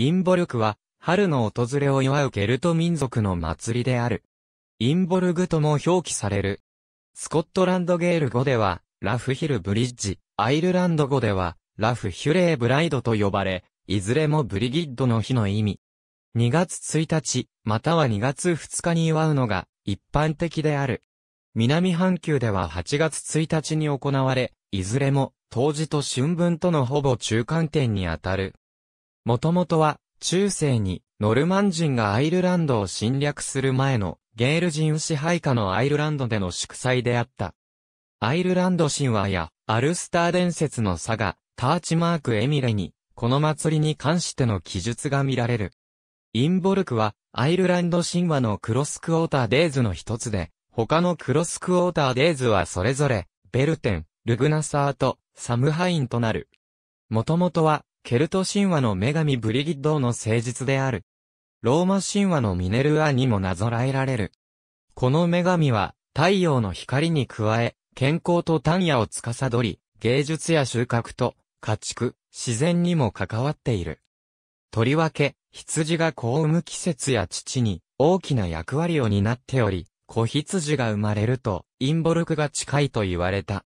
インボルクは、春の訪れを祝うケルト民族の祭りである。インボルグとも表記される。スコットランドゲール語では、ラフヒルブリッジ、アイルランド語では、ラフヒュレーブライドと呼ばれ、いずれもブリギッドの日の意味。2月1日、または2月2日に祝うのが、一般的である。南半球では8月1日に行われ、いずれも、冬至と春分とのほぼ中間点にあたる。もともとは、中世に、ノルマン人がアイルランドを侵略する前の、ゲール人支配下のアイルランドでの祝祭であった。アイルランド神話や、アルスター伝説の佐賀、ターチマーク・エミレに、この祭りに関しての記述が見られる。インボルクは、アイルランド神話のクロスクォーターデイズの一つで、他のクロスクォーターデイズはそれぞれ、ベルテン、ルグナサーと、サムハインとなる。もともとは、ケルト神話の女神ブリギッドの聖実である。ローマ神話のミネルアにもなぞらえられる。この女神は、太陽の光に加え、健康と単野を司り、芸術や収穫と、家畜、自然にも関わっている。とりわけ、羊が子を産む季節や父に、大きな役割を担っており、子羊が生まれると、インボルクが近いと言われた。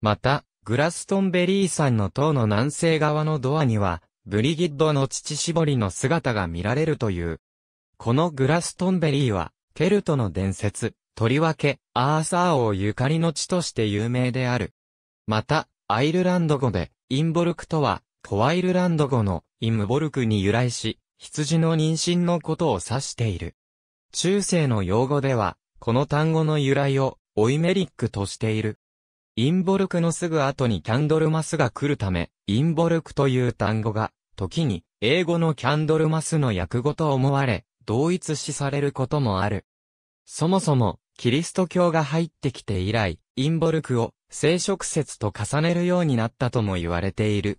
また、グラストンベリー山の塔の南西側のドアには、ブリギッドの乳絞りの姿が見られるという。このグラストンベリーは、ケルトの伝説、とりわけ、アーサー王ゆかりの地として有名である。また、アイルランド語で、インボルクとは、コアイルランド語の、イムボルクに由来し、羊の妊娠のことを指している。中世の用語では、この単語の由来を、オイメリックとしている。インボルクのすぐ後にキャンドルマスが来るため、インボルクという単語が、時に、英語のキャンドルマスの訳語と思われ、同一視されることもある。そもそも、キリスト教が入ってきて以来、インボルクを聖職説と重ねるようになったとも言われている。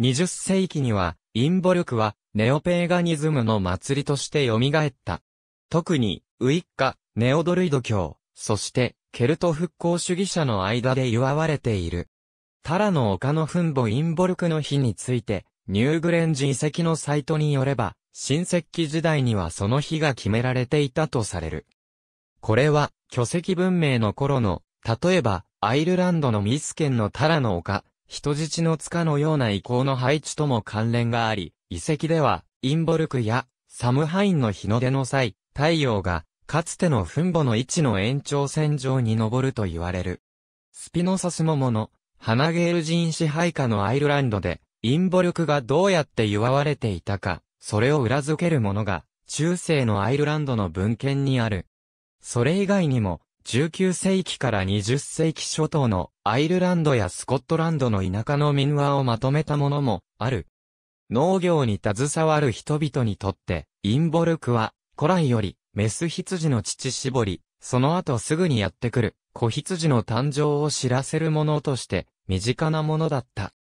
20世紀には、インボルクはネオペーガニズムの祭りとして蘇った。特に、ウイッカ、ネオドルイド教、そして、ケルト復興主義者の間で祝われている。タラの丘の墳墓インボルクの日について、ニューグレンジ遺跡のサイトによれば、新石器時代にはその日が決められていたとされる。これは、巨石文明の頃の、例えば、アイルランドのミス県のタラの丘、人質の塚のような遺構の配置とも関連があり、遺跡では、インボルクや、サムハインの日の出の際、太陽が、かつての墳墓の位置の延長線上に登ると言われる。スピノサスモモの、ハナゲール人支配下のアイルランドで、陰謀力がどうやって祝われていたか、それを裏付けるものが、中世のアイルランドの文献にある。それ以外にも、19世紀から20世紀初頭のアイルランドやスコットランドの田舎の民話をまとめたものもある。農業に携わる人々にとって、インボルクは古来よりメス羊の乳絞り、その後すぐにやってくる、子羊の誕生を知らせるものとして、身近なものだった。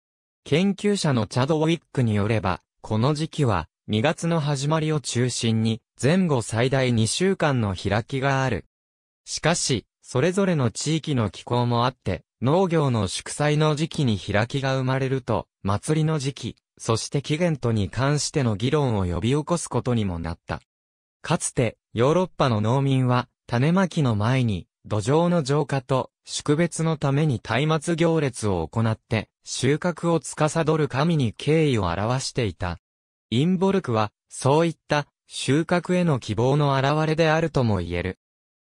研究者のチャドウィックによれば、この時期は、2月の始まりを中心に、前後最大2週間の開きがある。しかし、それぞれの地域の気候もあって、農業の祝祭の時期に開きが生まれると、祭りの時期、そして期限とに関しての議論を呼び起こすことにもなった。かつて、ヨーロッパの農民は、種まきの前に、土壌の浄化と、宿別のために松明行列を行って、収穫を司る神に敬意を表していた。インボルクは、そういった収穫への希望の表れであるとも言える。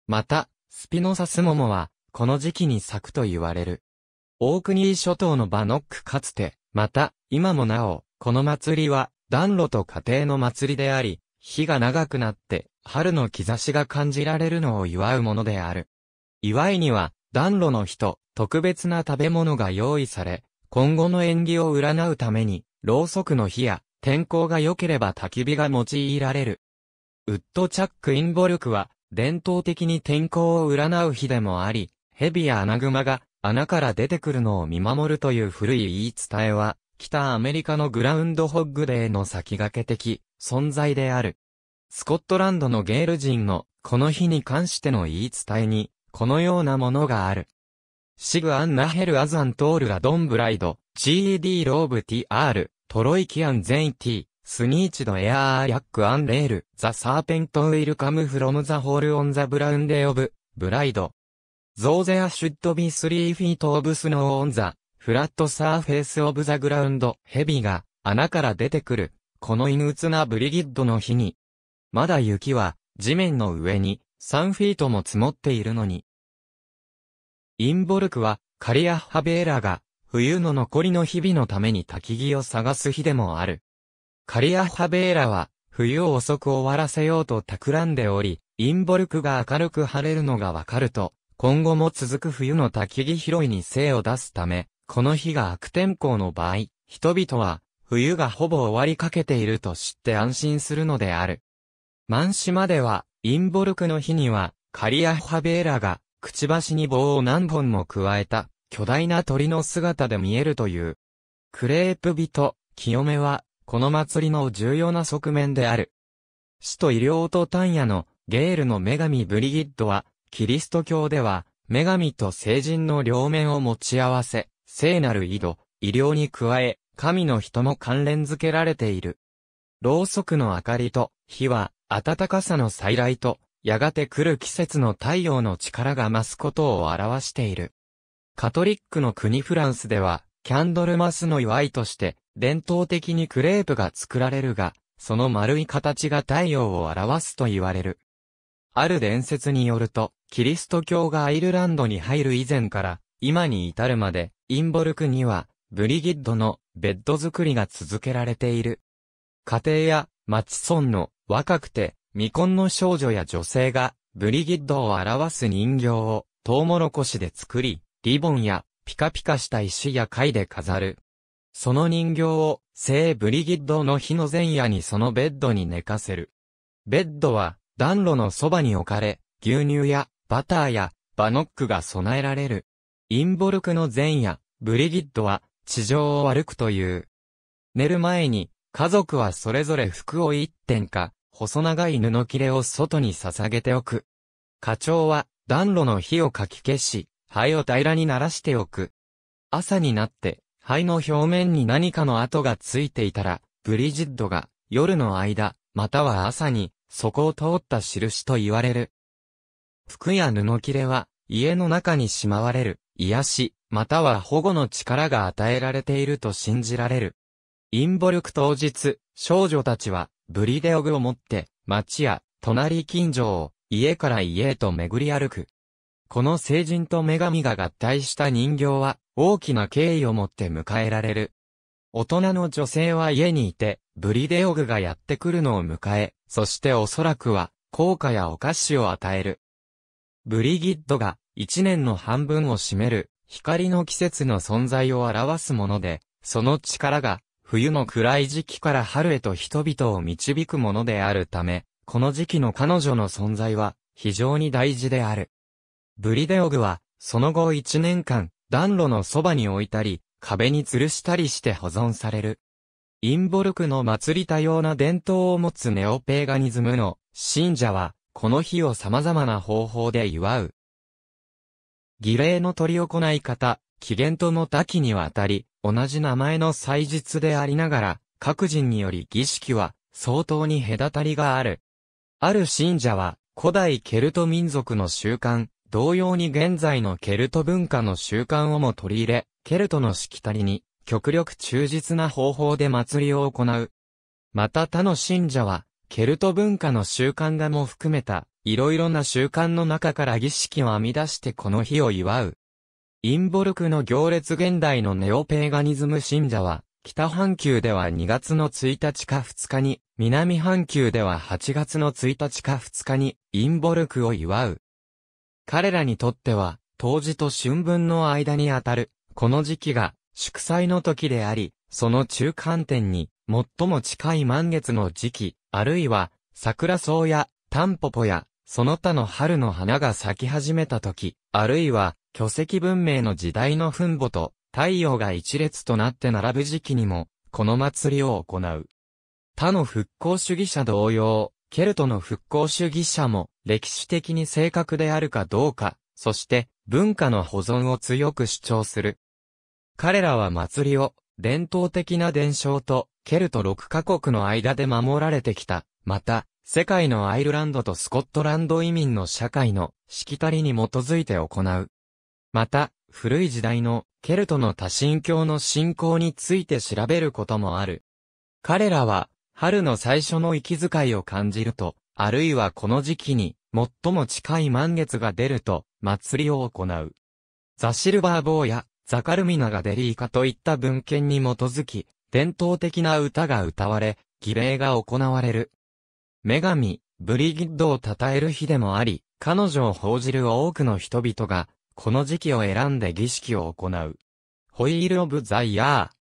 また、スピノサスモモは、この時期に咲くと言われる。オークニー諸島のバノックかつて、また、今もなお、この祭りは、暖炉と家庭の祭りであり、日が長くなって、春の兆しが感じられるのを祝うものである。祝いには、暖炉の日と、特別な食べ物が用意され、今後の縁起を占うために、ろうそくの火や、天候が良ければ焚き火が用いられる。ウッドチャック・インボルクは、伝統的に天候を占う日でもあり、蛇やアナグマが穴から出てくるのを見守るという古い言い伝えは、北アメリカのグラウンドホッグデーの先駆け的存在である。スコットランドのゲール人のこの日に関しての言い伝えに、このようなものがある。シグ・アンナ・ヘル・アザン・トール・ラ・ドン・ブライド、GED・ ローブ・ TR、トロイキアン・ゼイ・ティ、スニーチド・エアー・リャック・アン・レール、ザ・サーペント・ウィル・カム・フロム・ザ・ホール・オン・ザ・ブラウン・デ・オブ、ブライド。ゾーゼア・シュッド・ビ・スリー・フィート・オブ・スノー・オン・ザ、フラット・サーフェイス・オブ・ザ・グラウンド、ヘビが、穴から出てくる。この陰鬱なブリギッドの日に。まだ雪は、地面の上に、3フィートも積もっているのに。インボルクは、カリアハベーラが、冬の残りの日々のために焚き木を探す日でもある。カリアハベーラは、冬を遅く終わらせようと企んでおり、インボルクが明るく晴れるのがわかると、今後も続く冬の焚き木拾いに精を出すため、この日が悪天候の場合、人々は冬がほぼ終わりかけていると知って安心するのである。満島では、インボルクの日には、カリアハベーラが、くちばしに棒を何本も加えた、巨大な鳥の姿で見えるという。クレープ人、清めは、この祭りの重要な側面である。死と医療と単野の、ゲールの女神ブリギッドは、キリスト教では、女神と聖人の両面を持ち合わせ、聖なる井戸、医療に加え、神の人も関連づけられている。ろうそくの明かりと、火は、暖かさの再来と、やがて来る季節の太陽の力が増すことを表している。カトリックの国フランスでは、キャンドルマスの祝いとして、伝統的にクレープが作られるが、その丸い形が太陽を表すと言われる。ある伝説によると、キリスト教がアイルランドに入る以前から、今に至るまで、インボルクには、ブリギッドのベッド作りが続けられている。家庭や町村の若くて未婚の少女や女性がブリギッドを表す人形をトウモロコシで作り、リボンやピカピカした石や貝で飾る。その人形を聖ブリギッドの日の前夜にそのベッドに寝かせる。ベッドは暖炉のそばに置かれ、牛乳やバターやバノックが備えられる。インボルクの前夜、ブリギッドは地上を歩くという。寝る前に、家族はそれぞれ服を一点か、細長い布切れを外に捧げておく。課長は、暖炉の火をかき消し、灰を平らにならしておく。朝になって、灰の表面に何かの跡がついていたら、ブリジッドが、夜の間、または朝に、そこを通った印と言われる。服や布切れは、家の中にしまわれる、癒し、または保護の力が与えられていると信じられる。インボルク当日、少女たちは、ブリデオグを持って、町や、隣近所を、家から家へと巡り歩く。この聖人と女神が合体した人形は、大きな敬意を持って迎えられる。大人の女性は家にいて、ブリデオグがやってくるのを迎え、そしておそらくは、効果やお菓子を与える。ブリギッドが、一年の半分を占める、光の季節の存在を表すもので、その力が、冬の暗い時期から春へと人々を導くものであるため、この時期の彼女の存在は、非常に大事である。ブリデオグは、その後一年間、暖炉のそばに置いたり、壁に吊るしたりして保存される。インボルクの祭り多様な伝統を持つネオペーガニズムの信者は、この日を様々な方法で祝う。儀礼の取り行い方、紀元との多岐にわたり、同じ名前の祭日でありながら、各人により儀式は相当に隔たりがある。ある信者は、古代ケルト民族の習慣、同様に現在のケルト文化の習慣をも取り入れ、ケルトのしきたりに、極力忠実な方法で祭りを行う。また他の信者は、ケルト文化の習慣がも含めた、いろいろな習慣の中から儀式を編み出してこの日を祝う。インボルクの行列現代のネオペーガニズム信者は、北半球では2月の1日か2日に、南半球では8月の1日か2日に、インボルクを祝う。彼らにとっては、冬至と春分の間にあたる、この時期が、祝祭の時であり、その中間点に、最も近い満月の時期、あるいは、桜草や、タンポポや、その他の春の花が咲き始めた時、あるいは、巨石文明の時代の墳墓と、太陽が一列となって並ぶ時期にも、この祭りを行う。他の復興主義者同様、ケルトの復興主義者も、歴史的に正確であるかどうか、そして、文化の保存を強く主張する。彼らは祭りを、伝統的な伝承と、ケルト6カ国の間で守られてきた。また、世界のアイルランドとスコットランド移民の社会のしきたりに基づいて行う。また、古い時代のケルトの多神教の信仰について調べることもある。彼らは、春の最初の息遣いを感じると、あるいはこの時期に、最も近い満月が出ると、祭りを行う。ザ・シルバーボーや、ザ・カルミナがデリーカといった文献に基づき、伝統的な歌が歌われ、儀礼が行われる。女神、ブリギッドを称える日でもあり、彼女を報じる多くの人々が、この時期を選んで儀式を行う。ホイール・オブ・ザ・イヤー。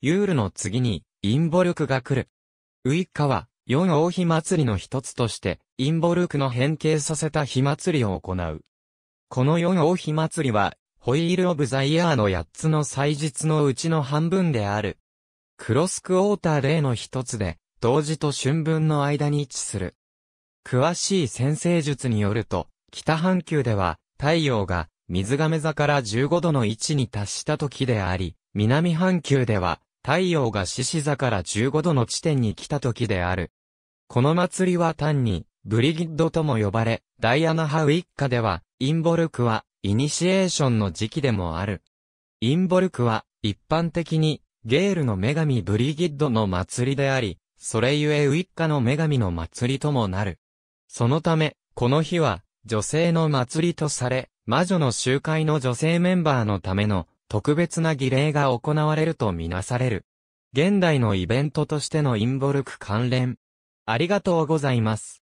ユールの次に、陰ル力が来る。ウイッカは、四王妃祭りの一つとして、インボルクの変形させた火祭りを行う。この四王妃祭りは、ホイール・オブ・ザ・イヤーの八つの祭日のうちの半分である。クロスクォーター例の一つで、冬至と春分の間に位置する。詳しい先生術によると、北半球では太陽が水亀座から15度の位置に達した時であり、南半球では太陽が獅子座から15度の地点に来た時である。この祭りは単にブリギッドとも呼ばれ、ダイアナ派一家では、インボルクは、イニシエーションの時期でもある。インボルクは、一般的に、ゲールの女神ブリギッドの祭りであり、それゆえウィッカの女神の祭りともなる。そのため、この日は、女性の祭りとされ、魔女の集会の女性メンバーのための特別な儀礼が行われるとみなされる。現代のイベントとしてのインボルク関連。ありがとうございます。